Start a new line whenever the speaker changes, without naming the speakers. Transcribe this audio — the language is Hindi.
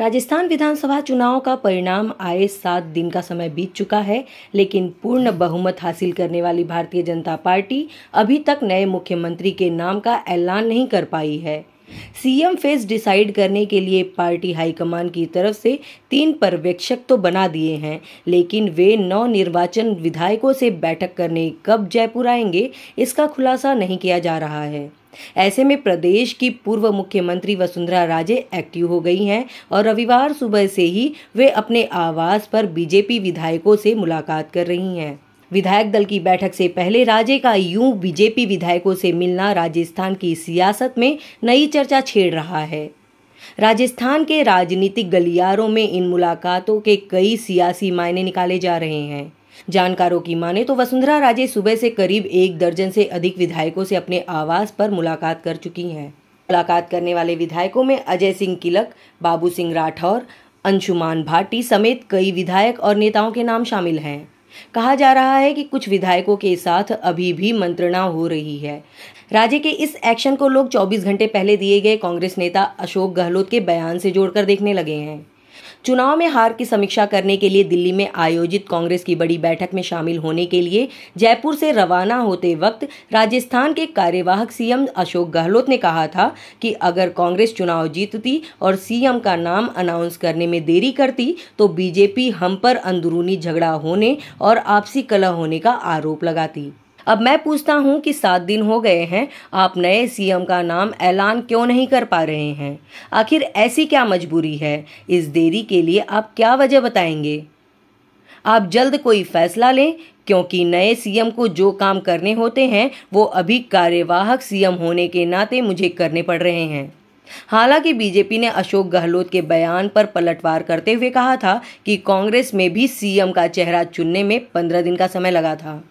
राजस्थान विधानसभा चुनाव का परिणाम आए सात दिन का समय बीत चुका है लेकिन पूर्ण बहुमत हासिल करने वाली भारतीय जनता पार्टी अभी तक नए मुख्यमंत्री के नाम का ऐलान नहीं कर पाई है सीएम फेस डिसाइड करने के लिए पार्टी हाईकमान की तरफ से तीन पर्यवेक्षक तो बना दिए हैं लेकिन वे नौ निर्वाचन विधायकों से बैठक करने कब जयपुर आएंगे इसका खुलासा नहीं किया जा रहा है ऐसे में प्रदेश की पूर्व मुख्यमंत्री वसुंधरा राजे एक्टिव हो गई हैं और रविवार सुबह से ही वे अपने आवास पर बीजेपी विधायकों से मुलाकात कर रही हैं विधायक दल की बैठक से पहले राजे का यूं बीजेपी विधायकों से मिलना राजस्थान की सियासत में नई चर्चा छेड़ रहा है राजस्थान के राजनीतिक गलियारों में इन मुलाकातों के कई सियासी मायने निकाले जा रहे हैं जानकारों की माने तो वसुंधरा राजे सुबह से करीब एक दर्जन से अधिक विधायकों से अपने आवास पर मुलाकात कर चुकी हैं मुलाकात करने वाले विधायकों में अजय सिंह किलक बाबू सिंह राठौर अंशुमान भाटी समेत कई विधायक और नेताओं के नाम शामिल हैं कहा जा रहा है कि कुछ विधायकों के साथ अभी भी मंत्रणा हो रही है राज्य के इस एक्शन को लोग 24 घंटे पहले दिए गए कांग्रेस नेता अशोक गहलोत के बयान से जोड़कर देखने लगे हैं चुनाव में हार की समीक्षा करने के लिए दिल्ली में आयोजित कांग्रेस की बड़ी बैठक में शामिल होने के लिए जयपुर से रवाना होते वक्त राजस्थान के कार्यवाहक सीएम अशोक गहलोत ने कहा था कि अगर कांग्रेस चुनाव जीतती और सीएम का नाम अनाउंस करने में देरी करती तो बीजेपी हम पर अंदरूनी झगड़ा होने और आपसी कलह होने का आरोप लगाती अब मैं पूछता हूं कि सात दिन हो गए हैं आप नए सीएम का नाम ऐलान क्यों नहीं कर पा रहे हैं आखिर ऐसी क्या मजबूरी है इस देरी के लिए आप क्या वजह बताएंगे आप जल्द कोई फैसला लें क्योंकि नए सीएम को जो काम करने होते हैं वो अभी कार्यवाहक सीएम होने के नाते मुझे करने पड़ रहे हैं हालांकि बीजेपी ने अशोक गहलोत के बयान पर पलटवार करते हुए कहा था कि कांग्रेस में भी सीएम का चेहरा चुनने में पंद्रह दिन का समय लगा था